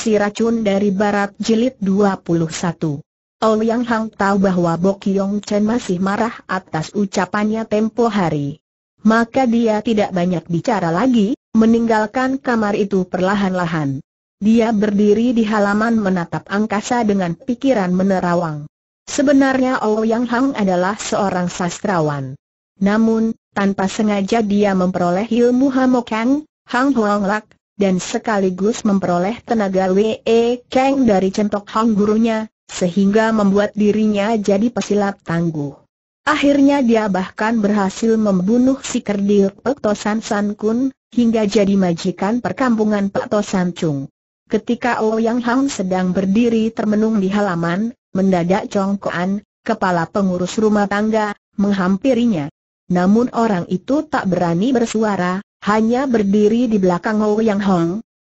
Si Racun dari Barat Jilid 21 Ouyang Hang tahu bahwa Bok Yong Chen masih marah atas ucapannya tempo hari. Maka dia tidak banyak bicara lagi, meninggalkan kamar itu perlahan-lahan. Dia berdiri di halaman menatap angkasa dengan pikiran menerawang. Sebenarnya Ouyang Hang adalah seorang sastrawan. Namun, tanpa sengaja dia memperoleh ilmu Hamokang, Hang Huang Lak, dan sekaligus memperoleh tenaga Wee Kang dari centok Hong gurunya, sehingga membuat dirinya jadi pesilat tangguh. Akhirnya dia bahkan berhasil membunuh si kerdil Pek Tosan San Kun, hingga jadi majikan perkampungan Pek Tosan Chung. Ketika Ouyang oh Hang sedang berdiri termenung di halaman, mendadak Congkoan, kepala pengurus rumah tangga, menghampirinya. Namun orang itu tak berani bersuara, hanya berdiri di belakang Ouyang Hong.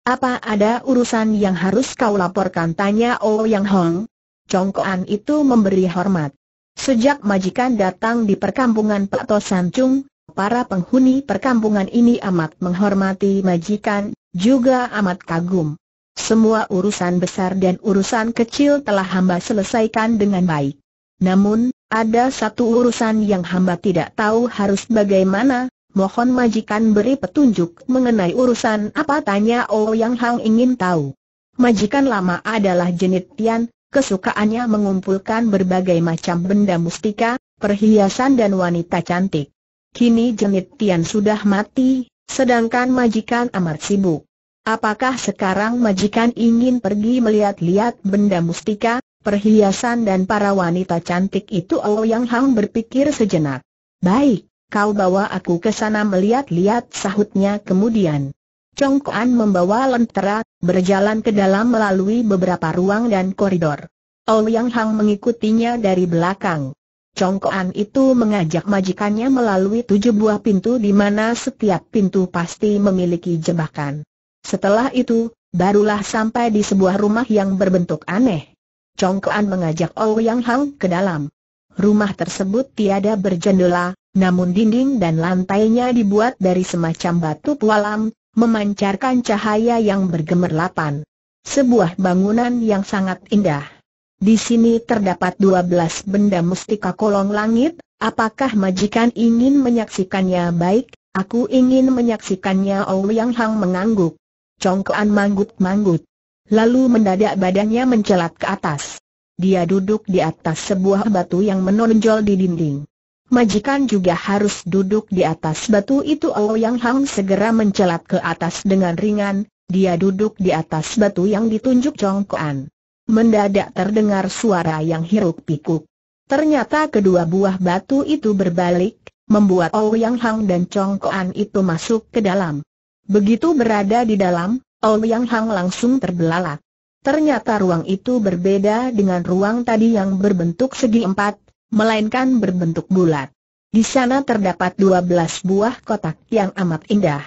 Apa ada urusan yang harus kau laporkan? Tanya Ouyang Hong. Congkoan itu memberi hormat. Sejak majikan datang di perkampungan Pak Tosan Chung, para penghuni perkampungan ini amat menghormati majikan, juga amat kagum. Semua urusan besar dan urusan kecil telah hamba selesaikan dengan baik. Namun, ada satu urusan yang hamba tidak tahu harus bagaimana, mohon majikan beri petunjuk mengenai urusan apa tanya oh yang Hang ingin tahu. Majikan lama adalah jenit Tian, kesukaannya mengumpulkan berbagai macam benda mustika, perhiasan dan wanita cantik. Kini jenit Tian sudah mati, sedangkan majikan amat sibuk. Apakah sekarang majikan ingin pergi melihat-lihat benda mustika, perhiasan dan para wanita cantik itu oh yang Hang berpikir sejenak. Baik, kau bawa aku ke sana melihat-lihat sahutnya kemudian. Kuan membawa lentera, berjalan ke dalam melalui beberapa ruang dan koridor. Ouyang oh Hang mengikutinya dari belakang. Kuan itu mengajak majikannya melalui tujuh buah pintu di mana setiap pintu pasti memiliki jebakan. Setelah itu, barulah sampai di sebuah rumah yang berbentuk aneh. Kuan mengajak Ouyang oh Hang ke dalam. Rumah tersebut tiada berjendela, namun dinding dan lantainya dibuat dari semacam batu pualam, memancarkan cahaya yang bergemerlapan. Sebuah bangunan yang sangat indah. Di sini terdapat dua belas benda mustika kolong langit, apakah majikan ingin menyaksikannya baik, aku ingin menyaksikannya Yang Hang mengangguk. Congkoan manggut-manggut. Lalu mendadak badannya mencelat ke atas. Dia duduk di atas sebuah batu yang menonjol di dinding. Majikan juga harus duduk di atas batu itu Yang Hang segera mencelat ke atas dengan ringan, dia duduk di atas batu yang ditunjuk Chong Kuan. Mendadak terdengar suara yang hiruk pikuk. Ternyata kedua buah batu itu berbalik, membuat Yang Hang dan Chong Kuan itu masuk ke dalam. Begitu berada di dalam, Yang Hang langsung terbelalak. Ternyata ruang itu berbeda dengan ruang tadi yang berbentuk segi empat, melainkan berbentuk bulat. Di sana terdapat dua belas buah kotak yang amat indah.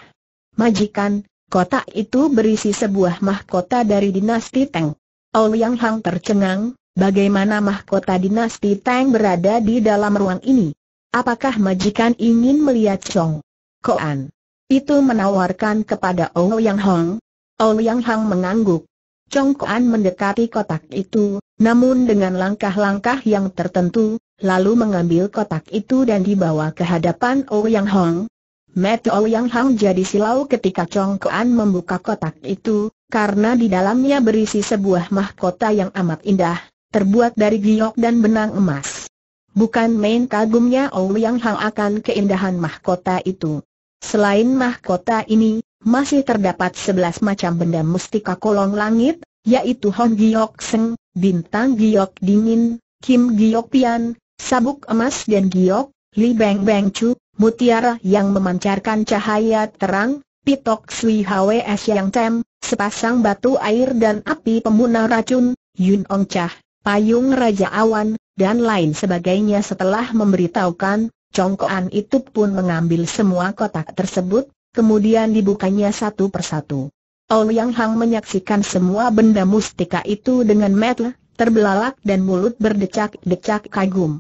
Majikan, kotak itu berisi sebuah mahkota dari dinasti Tang. Ouyang Hang tercengang, bagaimana mahkota dinasti Tang berada di dalam ruang ini? Apakah majikan ingin melihat Chong Koan? Itu menawarkan kepada Ouyang Hang. Ouyang Hang mengangguk. Chong Koan mendekati kotak itu, namun dengan langkah-langkah yang tertentu, lalu mengambil kotak itu dan dibawa ke hadapan Ouyang Hong. Mata Ouyang Hong jadi silau ketika Chong Kuan membuka kotak itu, karena di dalamnya berisi sebuah mahkota yang amat indah, terbuat dari giok dan benang emas. Bukan main kagumnya Ouyang Hong akan keindahan mahkota itu. Selain mahkota ini, masih terdapat sebelas macam benda mustika kolong langit, yaitu Hong Giok Seng, Bintang Giok Dingin, Kim Giok Pian, sabuk emas dan giok, Li Beng Beng Chu, mutiara yang memancarkan cahaya terang, pitok Sui Hws yang tem, sepasang batu air dan api pemuna racun, Yun Ong Chah, payung Raja Awan, dan lain sebagainya setelah memberitahukan, congkoan itu pun mengambil semua kotak tersebut, kemudian dibukanya satu persatu. Ouyang Hang menyaksikan semua benda mustika itu dengan metel, terbelalak dan mulut berdecak-decak kagum.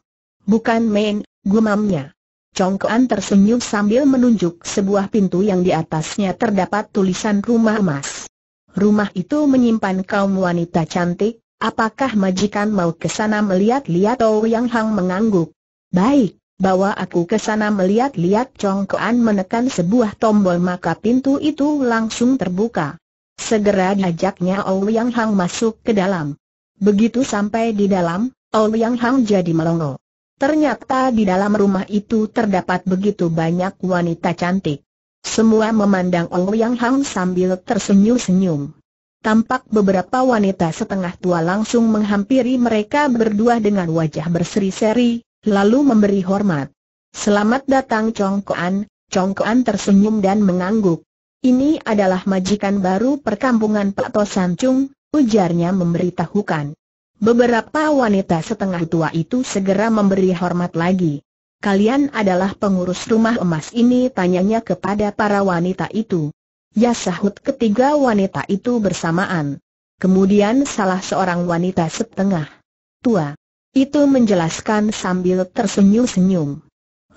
Bukan main, gumamnya. Congkoan tersenyum sambil menunjuk sebuah pintu yang di atasnya terdapat tulisan rumah emas. Rumah itu menyimpan kaum wanita cantik, apakah majikan mau ke sana melihat-lihat Tau Yang Hang mengangguk. Baik, bawa aku ke sana melihat-lihat Congkoan menekan sebuah tombol maka pintu itu langsung terbuka. Segera diajaknya Ou Yang Hang masuk ke dalam. Begitu sampai di dalam, Ou Yang Hang jadi melongo. Ternyata di dalam rumah itu terdapat begitu banyak wanita cantik. Semua memandang yang Hang sambil tersenyum-senyum. Tampak beberapa wanita setengah tua langsung menghampiri mereka berdua dengan wajah berseri-seri, lalu memberi hormat. Selamat datang Chong Koan, Chong Koan tersenyum dan mengangguk. Ini adalah majikan baru perkampungan Pak Tosan Chung, ujarnya memberitahukan. Beberapa wanita setengah tua itu segera memberi hormat lagi. Kalian adalah pengurus rumah emas ini tanyanya kepada para wanita itu. Ya sahut ketiga wanita itu bersamaan. Kemudian salah seorang wanita setengah tua. Itu menjelaskan sambil tersenyum-senyum.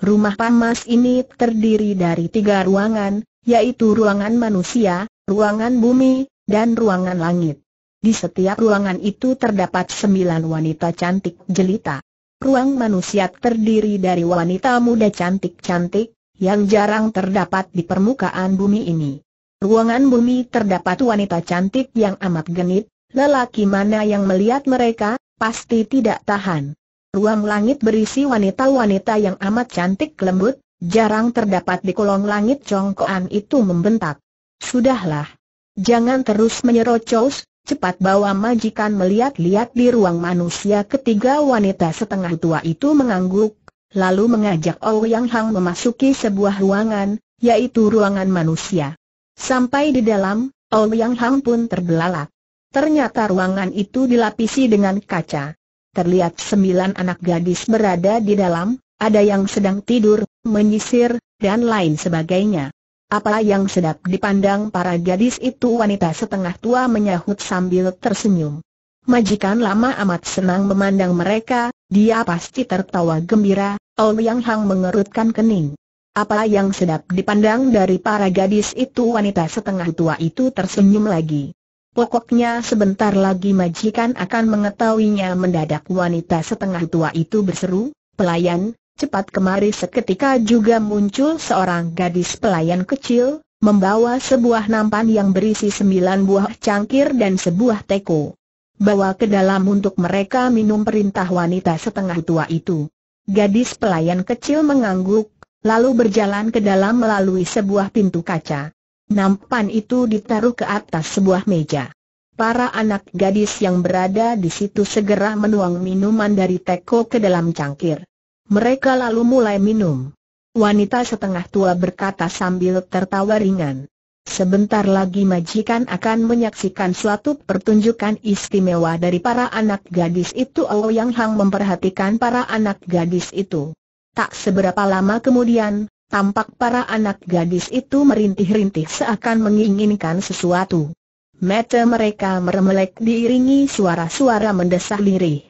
Rumah pamas ini terdiri dari tiga ruangan, yaitu ruangan manusia, ruangan bumi, dan ruangan langit. Di setiap ruangan itu terdapat sembilan wanita cantik jelita. Ruang manusia terdiri dari wanita muda cantik-cantik, yang jarang terdapat di permukaan bumi ini. Ruangan bumi terdapat wanita cantik yang amat genit, lelaki mana yang melihat mereka, pasti tidak tahan. Ruang langit berisi wanita-wanita yang amat cantik lembut, Jarang terdapat di kolong langit congkoan itu membentak. Sudahlah. Jangan terus menyerocos, Cepat bawa majikan melihat-lihat di ruang manusia ketiga wanita setengah tua itu mengangguk, lalu mengajak Ouyang oh Hang memasuki sebuah ruangan, yaitu ruangan manusia. Sampai di dalam, Ouyang oh Hang pun terbelalak. Ternyata ruangan itu dilapisi dengan kaca. Terlihat sembilan anak gadis berada di dalam, ada yang sedang tidur, menyisir, dan lain sebagainya. Apa yang sedap dipandang para gadis itu wanita setengah tua menyahut sambil tersenyum. Majikan lama amat senang memandang mereka, dia pasti tertawa gembira, Ol Yang Hang mengerutkan kening. Apa yang sedap dipandang dari para gadis itu wanita setengah tua itu tersenyum lagi. Pokoknya sebentar lagi majikan akan mengetahuinya mendadak wanita setengah tua itu berseru, pelayan, Cepat kemari seketika juga muncul seorang gadis pelayan kecil, membawa sebuah nampan yang berisi sembilan buah cangkir dan sebuah teko. Bawa ke dalam untuk mereka minum perintah wanita setengah tua itu. Gadis pelayan kecil mengangguk, lalu berjalan ke dalam melalui sebuah pintu kaca. Nampan itu ditaruh ke atas sebuah meja. Para anak gadis yang berada di situ segera menuang minuman dari teko ke dalam cangkir. Mereka lalu mulai minum. Wanita setengah tua berkata sambil tertawa ringan. Sebentar lagi majikan akan menyaksikan suatu pertunjukan istimewa dari para anak gadis itu Ouyang Hang memperhatikan para anak gadis itu. Tak seberapa lama kemudian, tampak para anak gadis itu merintih-rintih seakan menginginkan sesuatu. Mata mereka meremelek diiringi suara-suara mendesah lirih.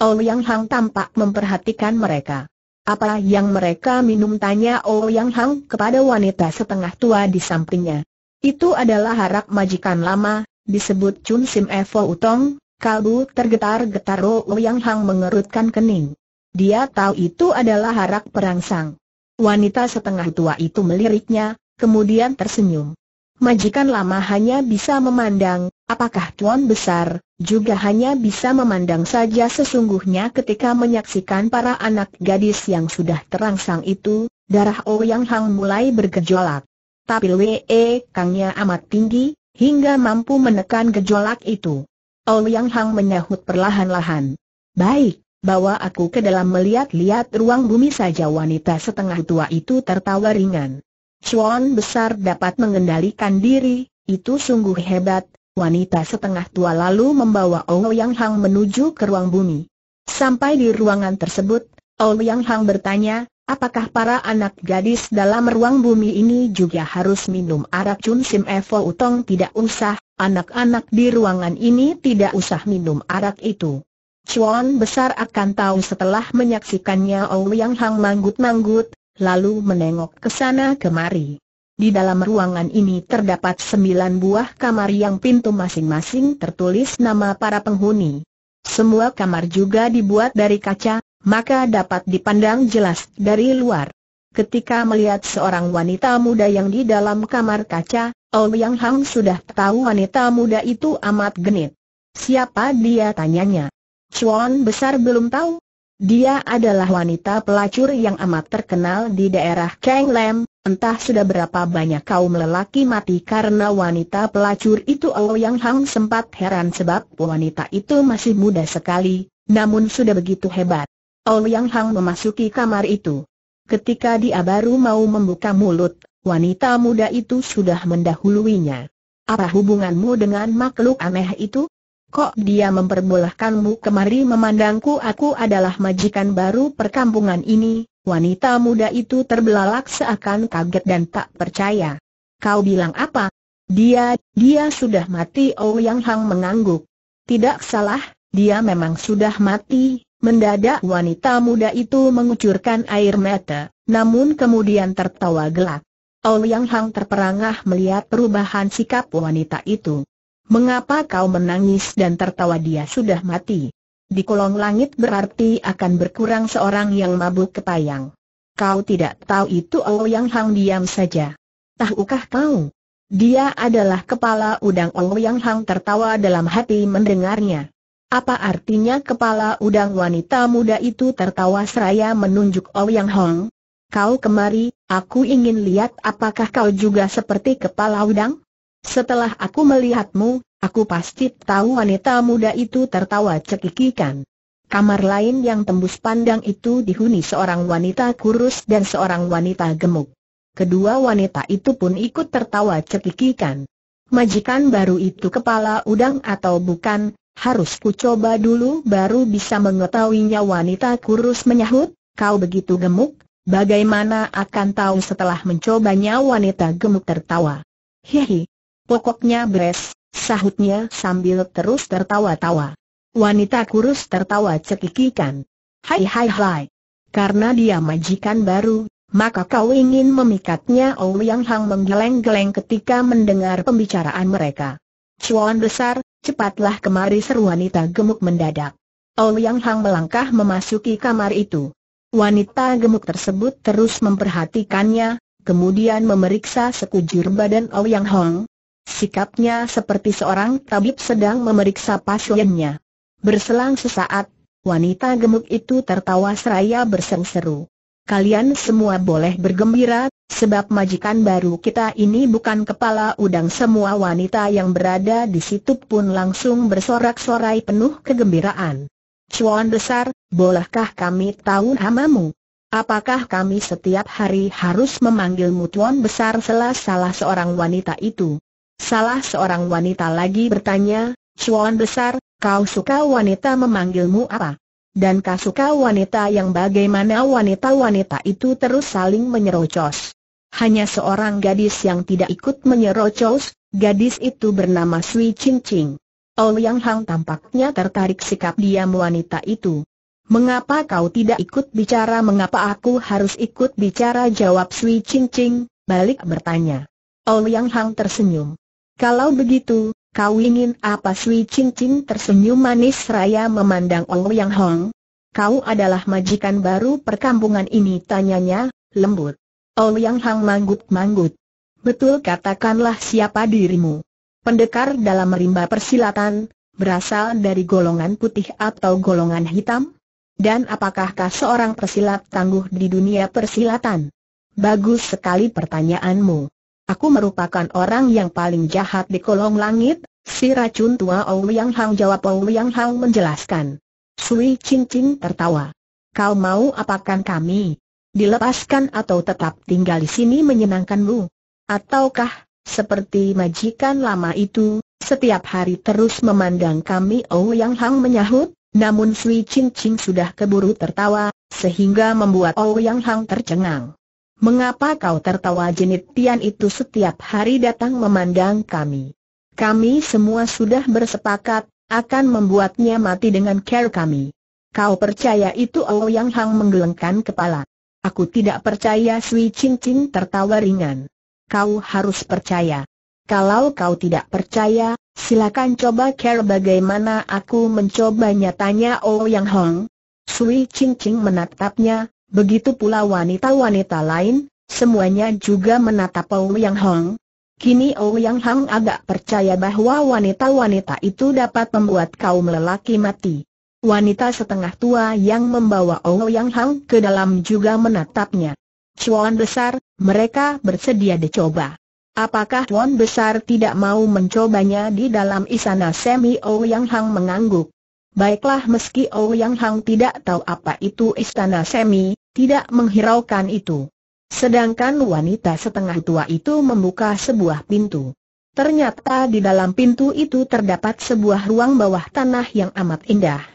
Ouyang Hang tampak memperhatikan mereka. Apa yang mereka minum tanya Ouyang oh Hang kepada wanita setengah tua di sampingnya. Itu adalah harap majikan lama, disebut Chun Sim Evo Utong, kalbu tergetar-getar Ouyang oh oh Hang mengerutkan kening. Dia tahu itu adalah harap perangsang. Wanita setengah tua itu meliriknya, kemudian tersenyum. Majikan lama hanya bisa memandang, apakah tuan besar, juga hanya bisa memandang saja sesungguhnya ketika menyaksikan para anak gadis yang sudah terangsang itu, darah Ouyang oh Hang mulai bergejolak. Tapi Wee e, Kangnya amat tinggi, hingga mampu menekan gejolak itu. Ouyang oh Hang menyahut perlahan-lahan. Baik, bawa aku ke dalam melihat-lihat ruang bumi saja wanita setengah tua itu tertawa ringan. Chuan besar dapat mengendalikan diri, itu sungguh hebat, wanita setengah tua lalu membawa Ouyang Hang menuju ke ruang bumi. Sampai di ruangan tersebut, Ouyang Hang bertanya, apakah para anak gadis dalam ruang bumi ini juga harus minum arak Chun Sim Evo Utong tidak usah, anak-anak di ruangan ini tidak usah minum arak itu. Chuan besar akan tahu setelah menyaksikannya Ouyang Hang manggut-manggut, lalu menengok ke sana kemari. Di dalam ruangan ini terdapat sembilan buah kamar yang pintu masing-masing tertulis nama para penghuni. Semua kamar juga dibuat dari kaca, maka dapat dipandang jelas dari luar. Ketika melihat seorang wanita muda yang di dalam kamar kaca, Yang Hang sudah tahu wanita muda itu amat genit. Siapa dia tanyanya? Chuan besar belum tahu, dia adalah wanita pelacur yang amat terkenal di daerah Kang Lam, entah sudah berapa banyak kaum lelaki mati karena wanita pelacur itu Ouyang oh Hang sempat heran sebab wanita itu masih muda sekali, namun sudah begitu hebat. Ouyang oh Hang memasuki kamar itu. Ketika dia baru mau membuka mulut, wanita muda itu sudah mendahuluinya. Apa hubunganmu dengan makhluk aneh itu? Kok dia memperbolehkanmu kemari memandangku aku adalah majikan baru perkampungan ini? Wanita muda itu terbelalak seakan kaget dan tak percaya. Kau bilang apa? Dia, dia sudah mati Oh Yang Hang mengangguk. Tidak salah, dia memang sudah mati. Mendadak wanita muda itu mengucurkan air mata, namun kemudian tertawa gelak. Oh Yang Hang terperangah melihat perubahan sikap wanita itu. Mengapa kau menangis dan tertawa dia sudah mati? Di kolong langit berarti akan berkurang seorang yang mabuk kepayang. Kau tidak tahu itu oh yang Hang diam saja. Tahukah kau? Dia adalah kepala udang oh yang Hang tertawa dalam hati mendengarnya. Apa artinya kepala udang wanita muda itu tertawa seraya menunjuk Ouyang oh hang? Kau kemari, aku ingin lihat apakah kau juga seperti kepala udang? Setelah aku melihatmu, aku pasti tahu wanita muda itu tertawa cekikikan. Kamar lain yang tembus pandang itu dihuni seorang wanita kurus dan seorang wanita gemuk. Kedua wanita itu pun ikut tertawa cekikikan. Majikan baru itu kepala udang atau bukan, harus ku coba dulu baru bisa mengetahuinya wanita kurus menyahut, kau begitu gemuk, bagaimana akan tahu setelah mencobanya wanita gemuk tertawa. Hihi. Pokoknya beres, sahutnya sambil terus tertawa-tawa. Wanita kurus tertawa cekikikan. Hai hai hai. Karena dia majikan baru, maka kau ingin memikatnya Yang Hang menggeleng-geleng ketika mendengar pembicaraan mereka. Cuan besar, cepatlah kemari seru wanita gemuk mendadak. Yang Hang melangkah memasuki kamar itu. Wanita gemuk tersebut terus memperhatikannya, kemudian memeriksa sekujur badan Ouyang Hang, Sikapnya seperti seorang tabib sedang memeriksa pasiennya. Berselang sesaat, wanita gemuk itu tertawa seraya berseru-seru. Kalian semua boleh bergembira, sebab majikan baru kita ini bukan kepala udang semua wanita yang berada di situ pun langsung bersorak-sorai penuh kegembiraan. Cuan besar, bolehkah kami tahu namamu? Apakah kami setiap hari harus memanggilmu Tuan Besar salah salah seorang wanita itu? Salah seorang wanita lagi bertanya, Chuan besar, kau suka wanita memanggilmu apa? Dan kau suka wanita yang bagaimana wanita-wanita itu terus saling menyerocos. Hanya seorang gadis yang tidak ikut menyerocos, gadis itu bernama Sui Ching Ching. Ouyang Hang tampaknya tertarik sikap diam wanita itu. Mengapa kau tidak ikut bicara? Mengapa aku harus ikut bicara? Jawab Sui Ching Ching, balik bertanya. Ouyang Hang tersenyum. Kalau begitu, kau ingin apa Sui Ching Ching tersenyum manis raya memandang Ouyang Hong? Kau adalah majikan baru perkampungan ini tanyanya, lembut. Ouyang Hong manggut-manggut. Betul katakanlah siapa dirimu. Pendekar dalam rimba persilatan, berasal dari golongan putih atau golongan hitam? Dan apakahkah seorang persilat tangguh di dunia persilatan? Bagus sekali pertanyaanmu. Aku merupakan orang yang paling jahat di kolong langit, si racun tua Yang Hang jawab Yang Hang menjelaskan. Sui Chin Chin tertawa. Kau mau apakan kami? Dilepaskan atau tetap tinggal di sini menyenangkanmu? Ataukah, seperti majikan lama itu, setiap hari terus memandang kami Yang Hang menyahut? Namun Sui Chin Chin sudah keburu tertawa, sehingga membuat Ouyang Hang tercengang. Mengapa kau tertawa jenit Tian itu setiap hari datang memandang kami? Kami semua sudah bersepakat, akan membuatnya mati dengan care kami. Kau percaya itu Ouyang Hang menggelengkan kepala. Aku tidak percaya Sui Ching Ching tertawa ringan. Kau harus percaya. Kalau kau tidak percaya, silakan coba care bagaimana aku mencoba nyatanya Ouyang Hang. Sui Ching Ching menatapnya, Begitu pula wanita-wanita lain, semuanya juga menatap Ouyang Hong. Kini Ouyang Hong agak percaya bahwa wanita-wanita itu dapat membuat kaum lelaki mati. Wanita setengah tua yang membawa Ouyang Hong ke dalam juga menatapnya. Cuan besar, mereka bersedia dicoba. Apakah Cuan besar tidak mau mencobanya di dalam istana Semi Ouyang Hang mengangguk? Baiklah meski oh yang Hang tidak tahu apa itu istana semi, tidak menghiraukan itu. Sedangkan wanita setengah tua itu membuka sebuah pintu. Ternyata di dalam pintu itu terdapat sebuah ruang bawah tanah yang amat indah.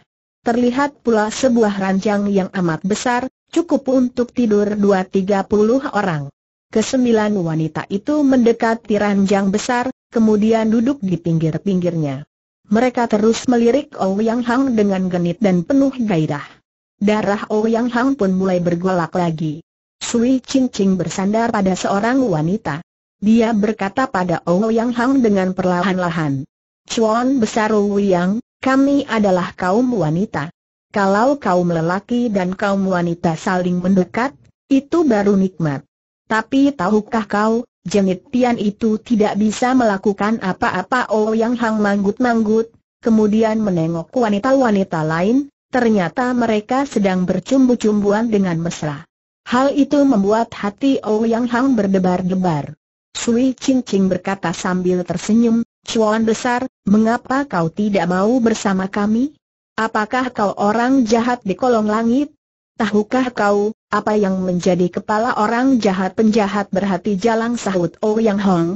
Terlihat pula sebuah ranjang yang amat besar, cukup untuk tidur 2-30 orang. Kesembilan wanita itu mendekati ranjang besar, kemudian duduk di pinggir-pinggirnya. Mereka terus melirik Ouyang Hang dengan genit dan penuh gairah. Darah Ouyang Hang pun mulai bergolak lagi. Sui Ching Ching bersandar pada seorang wanita. Dia berkata pada Ouyang Hang dengan perlahan-lahan. Chuan besar Ouyang, kami adalah kaum wanita. Kalau kaum lelaki dan kaum wanita saling mendekat, itu baru nikmat. Tapi tahukah kau, Jengit Tian itu tidak bisa melakukan apa-apa Oh, Yang Hang manggut-manggut, kemudian menengok wanita-wanita lain, ternyata mereka sedang bercumbu-cumbuan dengan mesra. Hal itu membuat hati Oh Yang Hang berdebar-debar. Sui Ching Ching berkata sambil tersenyum, Cuan besar, mengapa kau tidak mau bersama kami? Apakah kau orang jahat di kolong langit? Tahukah kau, apa yang menjadi kepala orang jahat penjahat berhati jalang sahut Ouyang oh Hong?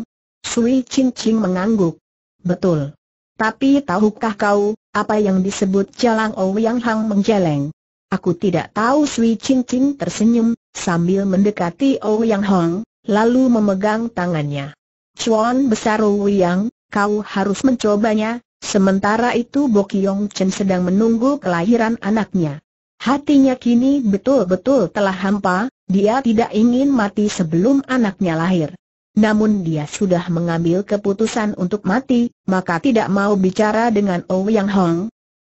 Sui Ching Ching mengangguk. Betul. Tapi tahukah kau, apa yang disebut jalang Ouyang oh Hong menjeleng? Aku tidak tahu Sui Ching Ching tersenyum, sambil mendekati Ouyang oh Hong, lalu memegang tangannya. Chuan besar Ouyang, kau harus mencobanya, sementara itu Bokyong Chen sedang menunggu kelahiran anaknya. Hatinya kini betul-betul telah hampa, dia tidak ingin mati sebelum anaknya lahir. Namun dia sudah mengambil keputusan untuk mati, maka tidak mau bicara dengan Ouyang oh Hong.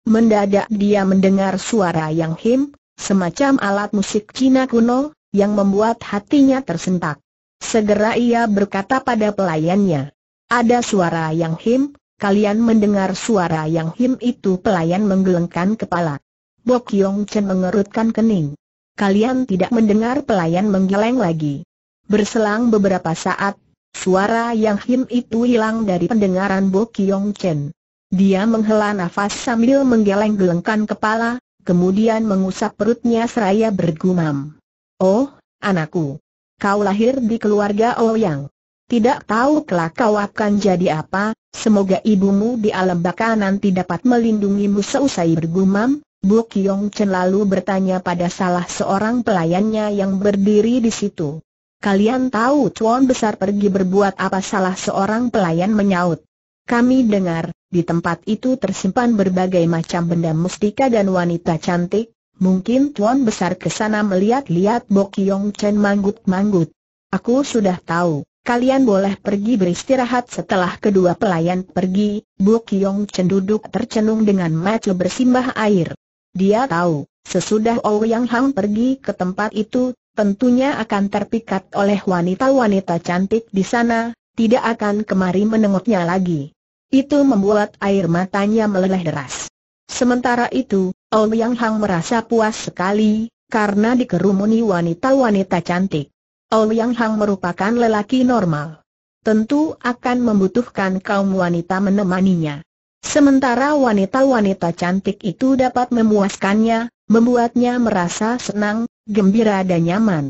Mendadak dia mendengar suara yang him, semacam alat musik Cina kuno, yang membuat hatinya tersentak. Segera ia berkata pada pelayannya, ada suara yang him, kalian mendengar suara yang him itu pelayan menggelengkan kepala. Bok Yong Chen mengerutkan kening. Kalian tidak mendengar pelayan menggeleng lagi. Berselang beberapa saat, suara yang him itu hilang dari pendengaran Bok Yong Chen. Dia menghela nafas sambil menggeleng-gelengkan kepala, kemudian mengusap perutnya seraya bergumam. Oh, anakku. Kau lahir di keluarga Ouyang. Oh tidak tahu kelak kau akan jadi apa, semoga ibumu di alam baka nanti dapat melindungimu seusai bergumam, Bu Kiong Chen lalu bertanya pada salah seorang pelayannya yang berdiri di situ. Kalian tahu Chuan besar pergi berbuat apa salah seorang pelayan menyaut. Kami dengar, di tempat itu tersimpan berbagai macam benda mustika dan wanita cantik, Mungkin Tuan Besar ke sana melihat-lihat Bu Yong Chen manggut-manggut. Aku sudah tahu, kalian boleh pergi beristirahat setelah kedua pelayan pergi. Bu Yong Chen duduk tercenung dengan mata bersimbah air. Dia tahu, sesudah Ouyang oh Hang pergi ke tempat itu, tentunya akan terpikat oleh wanita-wanita cantik di sana, tidak akan kemari menengoknya lagi. Itu membuat air matanya meleleh deras. Sementara itu, Ouyang oh Hang merasa puas sekali, karena dikerumuni wanita-wanita cantik. Ouyang oh Hang merupakan lelaki normal. Tentu akan membutuhkan kaum wanita menemaninya. Sementara wanita-wanita cantik itu dapat memuaskannya, membuatnya merasa senang, gembira dan nyaman.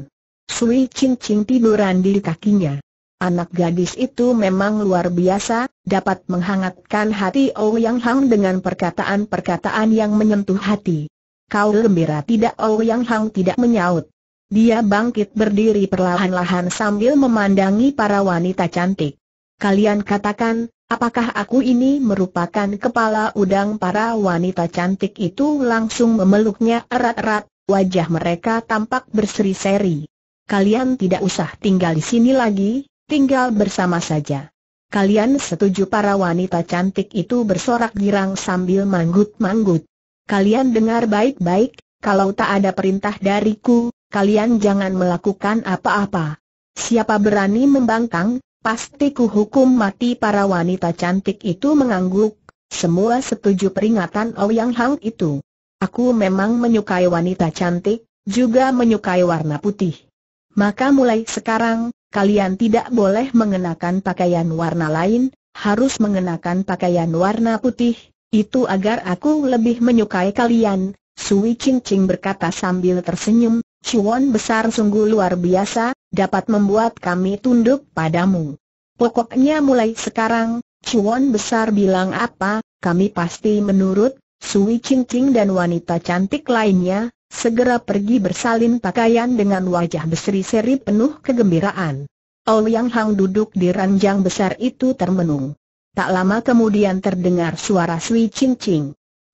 Sui cincin tiduran di kakinya. Anak gadis itu memang luar biasa, dapat menghangatkan hati Ouyang Hang dengan perkataan-perkataan yang menyentuh hati. Kau gembira tidak Ouyang Hang tidak menyaut. Dia bangkit berdiri perlahan-lahan sambil memandangi para wanita cantik. Kalian katakan, Apakah aku ini merupakan kepala udang para wanita cantik itu langsung memeluknya erat-erat, wajah mereka tampak berseri-seri. Kalian tidak usah tinggal di sini lagi, tinggal bersama saja. Kalian setuju para wanita cantik itu bersorak girang sambil manggut-manggut. Kalian dengar baik-baik, kalau tak ada perintah dariku, kalian jangan melakukan apa-apa. Siapa berani membangkang, Pasti hukum mati para wanita cantik itu mengangguk, semua setuju peringatan Ouyang oh Hang itu. Aku memang menyukai wanita cantik, juga menyukai warna putih. Maka mulai sekarang, kalian tidak boleh mengenakan pakaian warna lain, harus mengenakan pakaian warna putih, itu agar aku lebih menyukai kalian, Sui Ching Ching berkata sambil tersenyum, Cuan besar sungguh luar biasa, dapat membuat kami tunduk padamu. Pokoknya mulai sekarang, Cuan besar bilang apa, kami pasti menurut, Sui Ching Ching dan wanita cantik lainnya, segera pergi bersalin pakaian dengan wajah berseri-seri penuh kegembiraan. Ouyang Hang duduk di ranjang besar itu termenung. Tak lama kemudian terdengar suara Sui Ching Ching.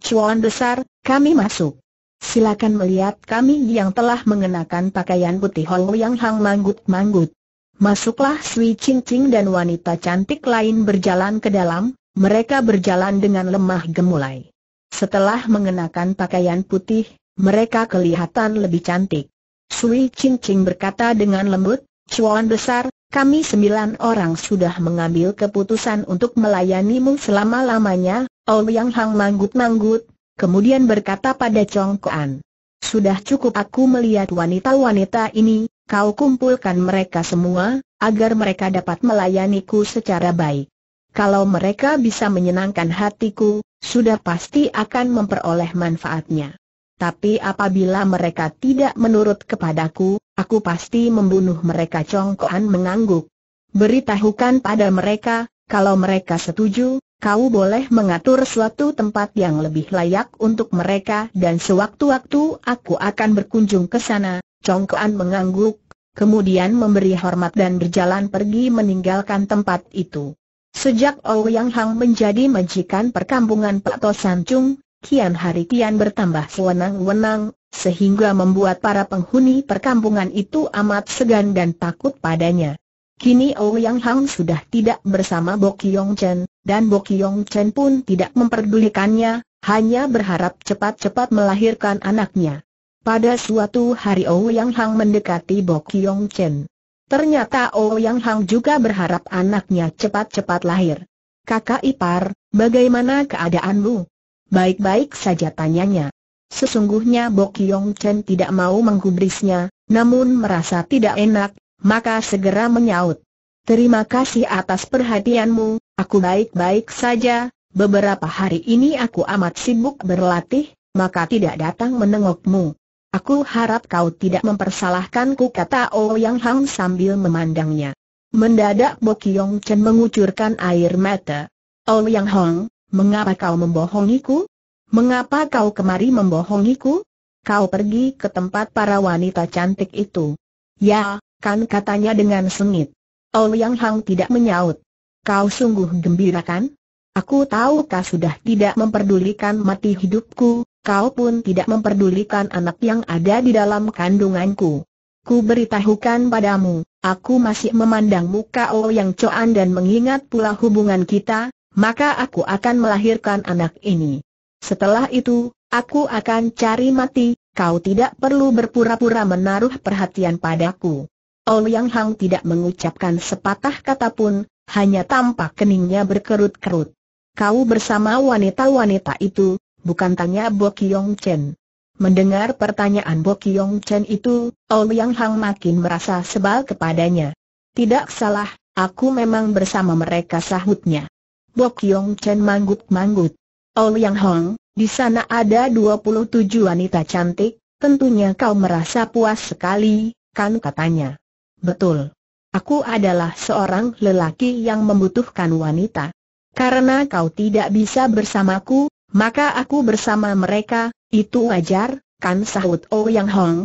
Cuan besar, kami masuk. Silakan melihat kami yang telah mengenakan pakaian putih Hong Yang Hang manggut-manggut. Masuklah Sui Ching Ching dan wanita cantik lain berjalan ke dalam, mereka berjalan dengan lemah gemulai. Setelah mengenakan pakaian putih, mereka kelihatan lebih cantik. Sui Ching Ching berkata dengan lembut, Cuan besar, kami sembilan orang sudah mengambil keputusan untuk melayanimu selama-lamanya, Ol Yang Hang manggut-manggut, kemudian berkata pada Chong Kuan, Sudah cukup aku melihat wanita-wanita ini, kau kumpulkan mereka semua, agar mereka dapat melayaniku secara baik. Kalau mereka bisa menyenangkan hatiku, sudah pasti akan memperoleh manfaatnya. Tapi apabila mereka tidak menurut kepadaku, aku pasti membunuh mereka Congkoan mengangguk. Beritahukan pada mereka, kalau mereka setuju, kau boleh mengatur suatu tempat yang lebih layak untuk mereka dan sewaktu-waktu aku akan berkunjung ke sana. Chongkuan mengangguk, kemudian memberi hormat dan berjalan pergi meninggalkan tempat itu. Sejak Ouyang Hang menjadi majikan perkampungan Pak Tosan Chung, kian hari kian bertambah sewenang-wenang, sehingga membuat para penghuni perkampungan itu amat segan dan takut padanya. Kini Yang Hang sudah tidak bersama Bo Kiong Chen, dan Bo Kiong Chen pun tidak memperdulikannya, hanya berharap cepat-cepat melahirkan anaknya. Pada suatu hari Yang Hang mendekati Bo Kiong Chen. Ternyata Yang Hang juga berharap anaknya cepat-cepat lahir. Kakak ipar, bagaimana keadaanmu? Baik-baik saja tanyanya. Sesungguhnya Bo Kiong Chen tidak mau menggubrisnya, namun merasa tidak enak, maka segera menyaut. Terima kasih atas perhatianmu, aku baik-baik saja, beberapa hari ini aku amat sibuk berlatih, maka tidak datang menengokmu. Aku harap kau tidak mempersalahkanku kata Ouyang Hang sambil memandangnya. Mendadak Bo Kiong Chen mengucurkan air mata. Ouyang Hong, mengapa kau membohongiku? Mengapa kau kemari membohongiku? Kau pergi ke tempat para wanita cantik itu. Ya, kan katanya dengan sengit. yang Hang tidak menyaut. Kau sungguh gembira kan? Aku tahu kau sudah tidak memperdulikan mati hidupku, kau pun tidak memperdulikan anak yang ada di dalam kandunganku. Ku beritahukan padamu, aku masih memandang muka yang Coan dan mengingat pula hubungan kita, maka aku akan melahirkan anak ini. Setelah itu, aku akan cari mati, kau tidak perlu berpura-pura menaruh perhatian padaku. Ouyang Hang tidak mengucapkan sepatah kata pun, hanya tampak keningnya berkerut-kerut. Kau bersama wanita-wanita itu, bukan tanya Bo Kiong Chen. Mendengar pertanyaan Bo Kiong Chen itu, Ouyang Hang makin merasa sebal kepadanya. Tidak salah, aku memang bersama mereka sahutnya. Bo Kiong Chen manggut-manggut. Ouyang Hang, di sana ada 27 wanita cantik, tentunya kau merasa puas sekali, kan katanya. Betul. Aku adalah seorang lelaki yang membutuhkan wanita. Karena kau tidak bisa bersamaku, maka aku bersama mereka, itu wajar, kan sahut oh Yang Hong?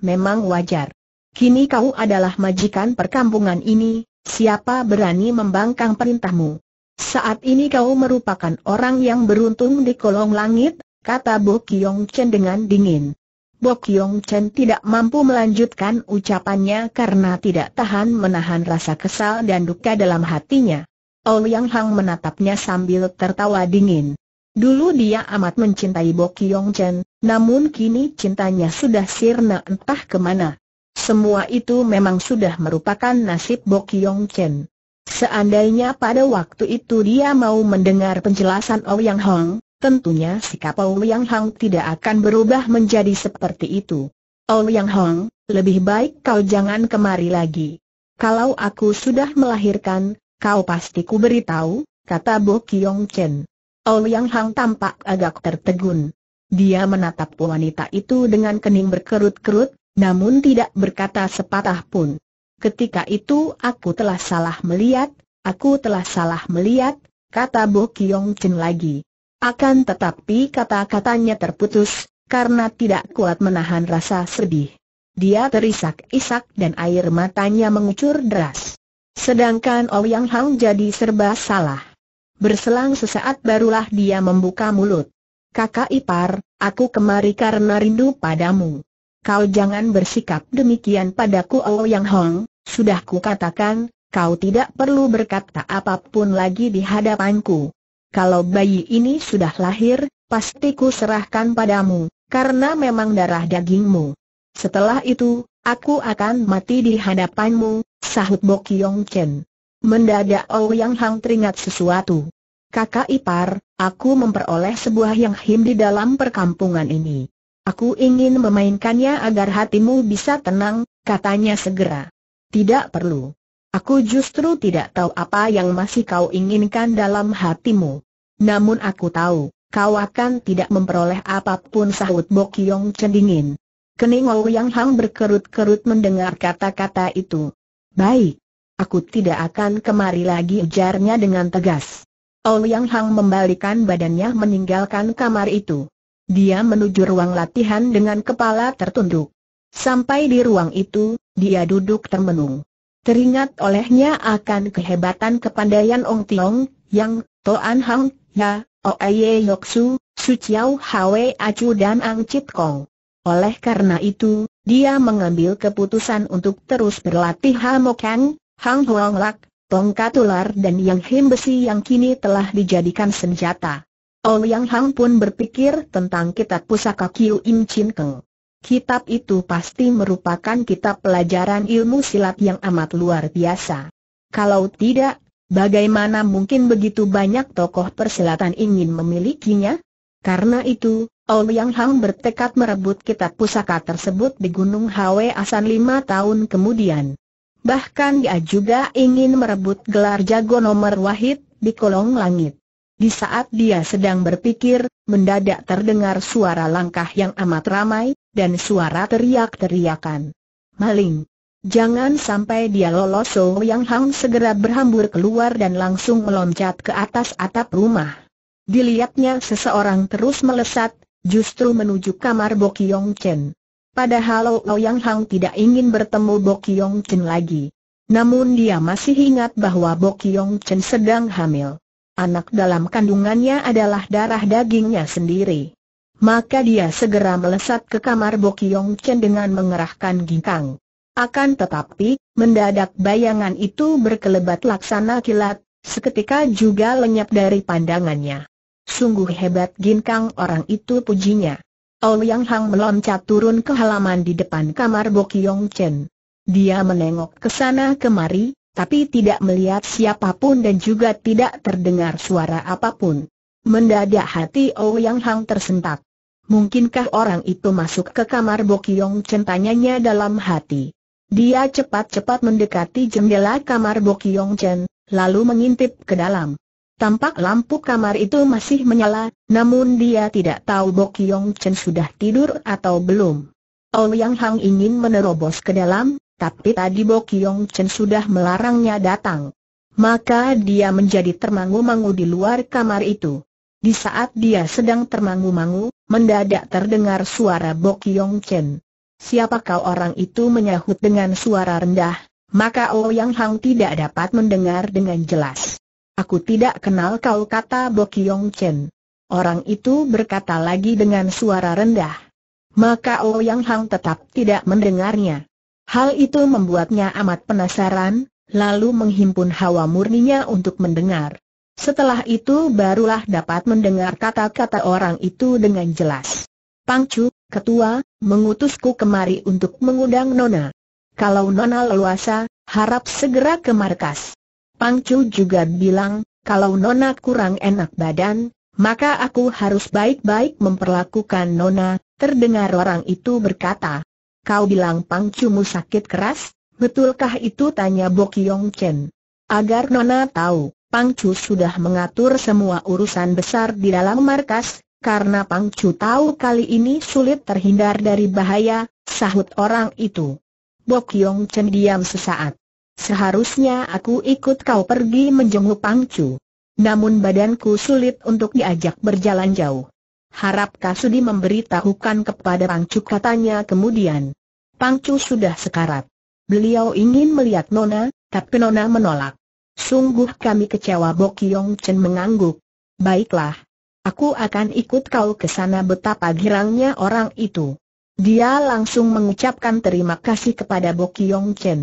Memang wajar. Kini kau adalah majikan perkampungan ini, siapa berani membangkang perintahmu? Saat ini kau merupakan orang yang beruntung di kolong langit, kata Bo Kiong Chen dengan dingin. Bok Yong Chen tidak mampu melanjutkan ucapannya karena tidak tahan menahan rasa kesal dan duka dalam hatinya. Yang Hang menatapnya sambil tertawa dingin. Dulu dia amat mencintai Bok Yong Chen, namun kini cintanya sudah sirna entah kemana. Semua itu memang sudah merupakan nasib Bok Yong Chen. Seandainya pada waktu itu dia mau mendengar penjelasan Yang Hang, Tentunya sikap Ouyang Hang tidak akan berubah menjadi seperti itu. Ouyang Hang, lebih baik kau jangan kemari lagi. Kalau aku sudah melahirkan, kau pasti ku beritahu, kata Bo Kiong Chen. Ouyang Hang tampak agak tertegun. Dia menatap wanita itu dengan kening berkerut-kerut, namun tidak berkata sepatah pun. Ketika itu aku telah salah melihat, aku telah salah melihat, kata Bo Kiong Chen lagi. Akan tetapi kata-katanya terputus, karena tidak kuat menahan rasa sedih. Dia terisak-isak dan air matanya mengucur deras. Sedangkan Ouyang oh Hang jadi serba salah. Berselang sesaat barulah dia membuka mulut. Kakak ipar, aku kemari karena rindu padamu. Kau jangan bersikap demikian padaku Ouyang oh Hong. sudah ku katakan, kau tidak perlu berkata apapun lagi di hadapanku kalau bayi ini sudah lahir, pasti ku serahkan padamu, karena memang darah dagingmu. Setelah itu, aku akan mati di hadapanmu, sahut Bo Kiong Chen. Mendadak Ouyang Hang teringat sesuatu. Kakak ipar, aku memperoleh sebuah yang him di dalam perkampungan ini. Aku ingin memainkannya agar hatimu bisa tenang, katanya segera. Tidak perlu. Aku justru tidak tahu apa yang masih kau inginkan dalam hatimu. Namun aku tahu, kau akan tidak memperoleh apapun sahut Bok Yong cendingin. Kening Yang Hang berkerut-kerut mendengar kata-kata itu. Baik, aku tidak akan kemari lagi ujarnya dengan tegas. Yang Hang membalikan badannya meninggalkan kamar itu. Dia menuju ruang latihan dengan kepala tertunduk. Sampai di ruang itu, dia duduk termenung. Teringat olehnya akan kehebatan kepandaian Ong Tiong, Yang, Toan Hang, Ya, Oeye Yok Su Su Chiao Hwe Acu dan Ang Chit Kong. Oleh karena itu, dia mengambil keputusan untuk terus berlatih Hamokang, Hang Huang Lak, tongkat ular dan yang him besi yang kini telah dijadikan senjata. Ong Yang Hang pun berpikir tentang kitab pusaka Kiu Im Chin Keng. Kitab itu pasti merupakan kitab pelajaran ilmu silat yang amat luar biasa. Kalau tidak, bagaimana mungkin begitu banyak tokoh persilatan ingin memilikinya? Karena itu, Yang Hang bertekad merebut kitab pusaka tersebut di Gunung Hwe Asan lima tahun kemudian. Bahkan dia juga ingin merebut gelar jago nomor wahid di kolong langit. Di saat dia sedang berpikir, mendadak terdengar suara langkah yang amat ramai, dan suara teriak-teriakan. Maling! Jangan sampai dia lolos So Yang Hang segera berhambur keluar dan langsung meloncat ke atas atap rumah. Dilihatnya seseorang terus melesat, justru menuju kamar Bok Yong Chen. Padahal Lo Yang Hang tidak ingin bertemu Bok Yong Chen lagi. Namun dia masih ingat bahwa Bok Yong Chen sedang hamil. Anak dalam kandungannya adalah darah dagingnya sendiri. Maka dia segera melesat ke kamar Bokyong Chen dengan mengerahkan ginkang. Akan tetapi, mendadak bayangan itu berkelebat laksana kilat, seketika juga lenyap dari pandangannya. Sungguh hebat ginkang orang itu pujinya. Ouyang Hang meloncat turun ke halaman di depan kamar Bokyong Chen. Dia menengok ke sana kemari, tapi tidak melihat siapapun dan juga tidak terdengar suara apapun. Mendadak hati Ouyang Hang tersentak. Mungkinkah orang itu masuk ke kamar Bokyong Chen tanyanya dalam hati. Dia cepat-cepat mendekati jendela kamar Bokyong Chen, lalu mengintip ke dalam. Tampak lampu kamar itu masih menyala, namun dia tidak tahu Bokyong Chen sudah tidur atau belum. Yang Hang ingin menerobos ke dalam, tapi tadi Bokyong Chen sudah melarangnya datang. Maka dia menjadi termangu-mangu di luar kamar itu. Di saat dia sedang termangu-mangu, mendadak terdengar suara Bok Yong Chen. Siapa kau orang itu menyahut dengan suara rendah, maka oh Yang Hang tidak dapat mendengar dengan jelas. Aku tidak kenal kau kata Bok Yong Chen. Orang itu berkata lagi dengan suara rendah. Maka oh Yang Hang tetap tidak mendengarnya. Hal itu membuatnya amat penasaran, lalu menghimpun hawa murninya untuk mendengar. Setelah itu barulah dapat mendengar kata-kata orang itu dengan jelas. Pangcu, ketua, mengutusku kemari untuk mengundang Nona. Kalau Nona leluasa, harap segera ke markas. Pangcu juga bilang, kalau Nona kurang enak badan, maka aku harus baik-baik memperlakukan Nona, terdengar orang itu berkata. Kau bilang Pangcumu sakit keras, betulkah itu tanya Bokyong Chen. Agar Nona tahu. Pang Chu sudah mengatur semua urusan besar di dalam markas, karena Pang Chu tahu kali ini sulit terhindar dari bahaya, sahut orang itu. Bok Yong Chen diam sesaat. Seharusnya aku ikut kau pergi menjenguk Pang Chu. Namun badanku sulit untuk diajak berjalan jauh. Harap Kasudi memberitahukan kepada Pang Chu katanya kemudian. Pang Chu sudah sekarat. Beliau ingin melihat Nona, tapi Nona menolak. Sungguh kami kecewa Bok Yong Chen mengangguk. Baiklah. Aku akan ikut kau ke sana betapa girangnya orang itu. Dia langsung mengucapkan terima kasih kepada Bok Yong Chen.